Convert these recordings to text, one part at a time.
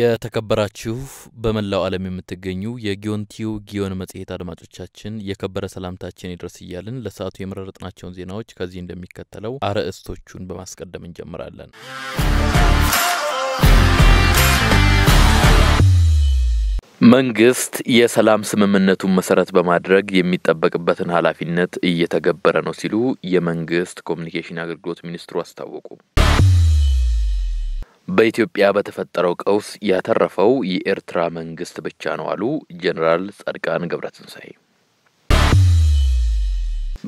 የተከበራችሁ በመላው ዓለም የምትገኙ የጊዮንቲዩ ጊዮን መጽሔት አድማጮቻችን የከበረ ሰላምታችን ይድረስ እያልን ለሰዓቱ የመረጥናቸውን ዜናዎች ከዚህ እንደሚከተለው አርዕስቶቹን በማስቀደም እንጀምራለን። መንግስት የሰላም ስምምነቱን መሰረት በማድረግ የሚጠበቅበትን ኃላፊነት እየተገበረ ነው ሲሉ የመንግስት ኮሚኒኬሽን አገልግሎት ሚኒስትሩ አስታወቁ። በኢትዮጵያ በተፈጠረው ቀውስ ያተረፈው የኤርትራ መንግስት ብቻ ነው አሉ ጀኔራል ጻድቃን ገብረትንሳይ።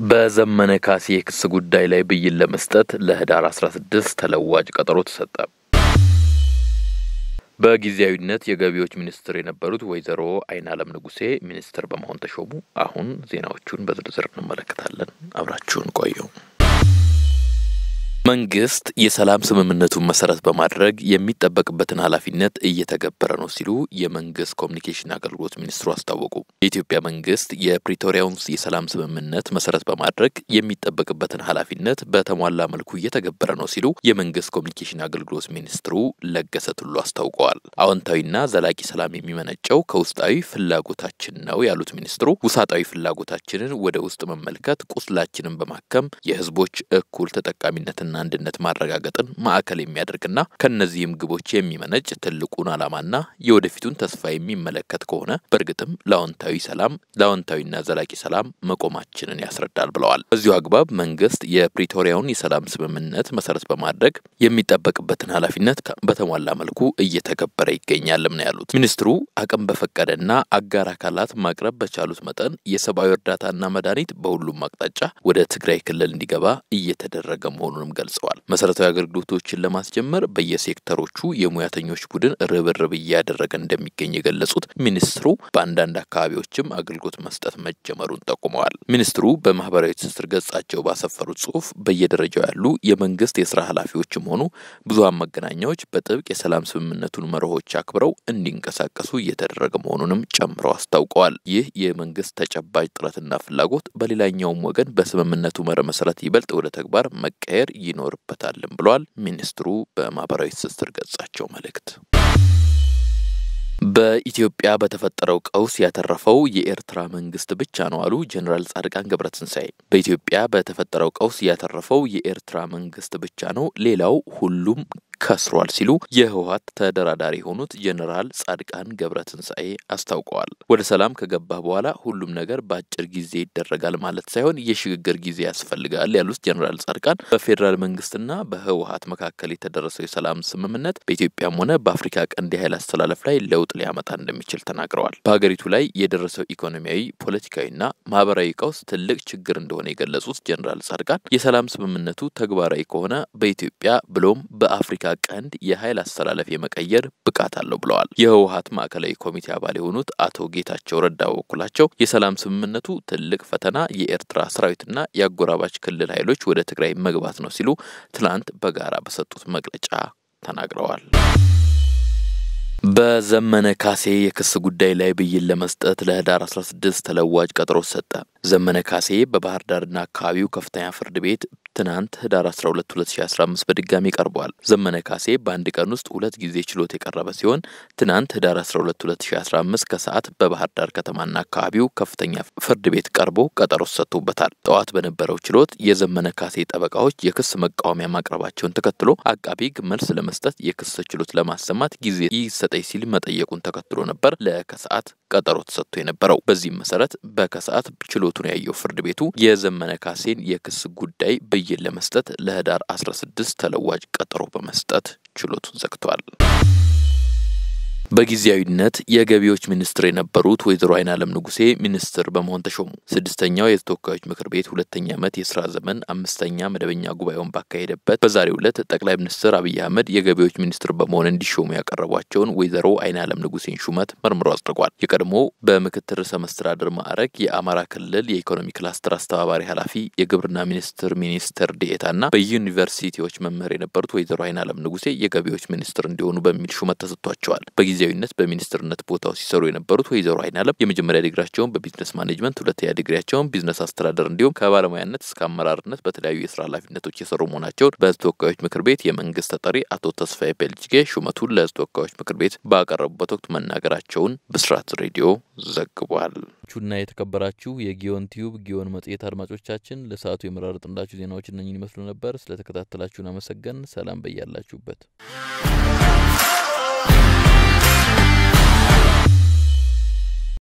በዘመነ ካሴ የክስ ጉዳይ ላይ ብይን ለመስጠት ለህዳር 16 ተለዋጭ ቀጠሮ ተሰጠ። በጊዜያዊነት የገቢዎች ሚኒስትር የነበሩት ወይዘሮ አይናለም ንጉሴ ሚኒስትር በመሆን ተሾሙ። አሁን ዜናዎቹን በዝርዝር እንመለከታለን። አብራችሁን መንግስት የሰላም ስምምነቱን መሰረት በማድረግ የሚጠበቅበትን ኃላፊነት እየተገበረ ነው ሲሉ የመንግስት ኮሚኒኬሽን አገልግሎት ሚኒስትሩ አስታወቁ። የኢትዮጵያ መንግስት የፕሪቶሪያውን የሰላም ስምምነት መሰረት በማድረግ የሚጠበቅበትን ኃላፊነት በተሟላ መልኩ እየተገበረ ነው ሲሉ የመንግስት ኮሚኒኬሽን አገልግሎት ሚኒስትሩ ለገሰ ቱሉ አስታውቀዋል። አዎንታዊና ዘላቂ ሰላም የሚመነጨው ከውስጣዊ ፍላጎታችን ነው ያሉት ሚኒስትሩ ውሳጣዊ ፍላጎታችንን ወደ ውስጥ መመልከት፣ ቁስላችንን በማከም የህዝቦች እኩል ተጠቃሚነትን ሰላምና አንድነት ማረጋገጥን ማዕከል የሚያደርግና ከእነዚህም ግቦች የሚመነጭ ትልቁን ዓላማና የወደፊቱን ተስፋ የሚመለከት ከሆነ በእርግጥም ለአዎንታዊ ሰላም ለአዎንታዊና ዘላቂ ሰላም መቆማችንን ያስረዳል ብለዋል። በዚሁ አግባብ መንግስት የፕሪቶሪያውን የሰላም ስምምነት መሰረት በማድረግ የሚጠበቅበትን ኃላፊነት በተሟላ መልኩ እየተገበረ ይገኛልም ነው ያሉት ሚኒስትሩ። አቅም በፈቀደና አጋር አካላት ማቅረብ በቻሉት መጠን የሰብአዊ እርዳታና መድኃኒት በሁሉም አቅጣጫ ወደ ትግራይ ክልል እንዲገባ እየተደረገ መሆኑንም ገልጸዋል። መሰረታዊ አገልግሎቶችን ለማስጀመር በየሴክተሮቹ የሙያተኞች ቡድን ርብርብ እያደረገ እንደሚገኝ የገለጹት ሚኒስትሩ በአንዳንድ አካባቢዎችም አገልግሎት መስጠት መጀመሩን ጠቁመዋል። ሚኒስትሩ በማህበራዊ ትስስር ገጻቸው ባሰፈሩት ጽሁፍ በየደረጃው ያሉ የመንግስት የስራ ኃላፊዎችም ሆኑ ብዙሃን መገናኛዎች በጥብቅ የሰላም ስምምነቱን መርሆች አክብረው እንዲንቀሳቀሱ እየተደረገ መሆኑንም ጨምረው አስታውቀዋል። ይህ የመንግስት ተጨባጭ ጥረትና ፍላጎት በሌላኛውም ወገን በስምምነቱ መር መሰረት ይበልጥ ወደ ተግባር መቀየር ይኖርበታልም ብሏል ሚኒስትሩ በማህበራዊ ትስስር ገጻቸው መልእክት። በኢትዮጵያ በተፈጠረው ቀውስ ያተረፈው የኤርትራ መንግስት ብቻ ነው አሉ ጀኔራል ጻድቃን ገብረትንሳኤ። በኢትዮጵያ በተፈጠረው ቀውስ ያተረፈው የኤርትራ መንግስት ብቻ ነው፣ ሌላው ሁሉም ከስሯል ሲሉ የህወሀት ተደራዳሪ የሆኑት ጀኔራል ጻድቃን ገብረትንሳኤ አስታውቀዋል። ወደ ሰላም ከገባ በኋላ ሁሉም ነገር በአጭር ጊዜ ይደረጋል ማለት ሳይሆን የሽግግር ጊዜ ያስፈልጋል ያሉት ጀኔራል ጻድቃን በፌዴራል መንግስትና በህወሀት መካከል የተደረሰው የሰላም ስምምነት በኢትዮጵያም ሆነ በአፍሪካ ቀንድ የኃይል አስተላለፍ ላይ ለውጥ ሊያመጣ እንደሚችል ተናግረዋል። በሀገሪቱ ላይ የደረሰው ኢኮኖሚያዊ፣ ፖለቲካዊና ማህበራዊ ቀውስ ትልቅ ችግር እንደሆነ የገለጹት ጀኔራል ጻድቃን የሰላም ስምምነቱ ተግባራዊ ከሆነ በኢትዮጵያ ብሎም በአፍሪካ ቀንድ የኃይል አስተላለፍ የመቀየር ብቃት አለው ብለዋል። የህወሀት ማዕከላዊ ኮሚቴ አባል የሆኑት አቶ ጌታቸው ረዳ በበኩላቸው የሰላም ስምምነቱ ትልቅ ፈተና የኤርትራ ሰራዊትና የአጎራባች ክልል ኃይሎች ወደ ትግራይ መግባት ነው ሲሉ ትላንት በጋራ በሰጡት መግለጫ ተናግረዋል። በዘመነ ካሴ የክስ ጉዳይ ላይ ብይን ለመስጠት ለህዳር 16 ተለዋጭ ቀጠሮ ሰጠ። ዘመነ ካሴ በባህር ዳርና አካባቢው ከፍተኛ ፍርድ ቤት ትናንት ህዳር 12 2015 በድጋሚ ቀርቧል። ዘመነ ካሴ በአንድ ቀን ውስጥ ሁለት ጊዜ ችሎት የቀረበ ሲሆን ትናንት ህዳር 12 2015 ከሰዓት በባህር ዳር ከተማና አካባቢው ከፍተኛ ፍርድ ቤት ቀርቦ ቀጠሮ ሰጥቶበታል። ጠዋት በነበረው ችሎት የዘመነ ካሴ ጠበቃዎች የክስ መቃወሚያ ማቅረባቸውን ተከትሎ አቃቢ ህግ መልስ ለመስጠት የክስ ችሎት ለማሰማት ጊዜ ይሰጠኝ ሲል መጠየቁን ተከትሎ ነበር ለከሰዓት ቀጠሮ ተሰጥቶ የነበረው። በዚህም መሰረት በከሰዓት ችሎቱን ያየው ፍርድ ቤቱ የዘመነ ካሴን የክስ ጉዳይ ብይን ለመስጠት ለህዳር 16 ተለዋጭ ቀጠሮ በመስጠት ችሎቱን ዘግቷል። በጊዜያዊነት የገቢዎች ሚኒስትር የነበሩት ወይዘሮ አይናለም ንጉሴ ሚኒስትር በመሆን ተሾሙ። ስድስተኛው የተወካዮች ምክር ቤት ሁለተኛ ዓመት የስራ ዘመን አምስተኛ መደበኛ ጉባኤውን ባካሄደበት በዛሬው ዕለት ጠቅላይ ሚኒስትር አብይ አህመድ የገቢዎች ሚኒስትር በመሆን እንዲሾሙ ያቀረቧቸውን ወይዘሮ አይናለም ንጉሴን ሹመት መርምሮ አጽድቋል። የቀድሞ በምክትል ርዕሰ መስተዳድር ማዕረግ የአማራ ክልል የኢኮኖሚ ክላስተር አስተባባሪ ኃላፊ፣ የግብርና ሚኒስትር ሚኒስትር ዴኤታና በዩኒቨርሲቲዎች መምህር የነበሩት ወይዘሮ አይናለም ንጉሴ የገቢዎች ሚኒስትር እንዲሆኑ በሚል ሹመት ተሰጥቷቸዋል። በጊዜ በጊዜያዊነት በሚኒስትርነት ቦታው ሲሰሩ የነበሩት ወይዘሮ አይናለም የመጀመሪያ ዲግሪያቸውን በቢዝነስ ማኔጅመንት፣ ሁለተኛ ዲግሪያቸውን ቢዝነስ አስተዳደር እንዲሁም ከባለሙያነት እስከ አመራርነት በተለያዩ የስራ ኃላፊነቶች የሰሩ መሆናቸውን በህዝብ ተወካዮች ምክር ቤት የመንግስት ተጠሪ አቶ ተስፋዬ በልጅጌ ሹመቱን ለህዝብ ተወካዮች ምክር ቤት ባቀረቡበት ወቅት መናገራቸውን ብስራት ሬዲዮ ዘግቧል። ቹና የተከበራችሁ የጊዮን ቲዩብ ጊዮን መጽሔት አድማጮቻችን ለሰዓቱ የመራረጥንላችሁ ዜናዎች እነኝን ይመስሉ ነበር። ስለተከታተላችሁን አመሰገን። ሰላም በያላችሁበት።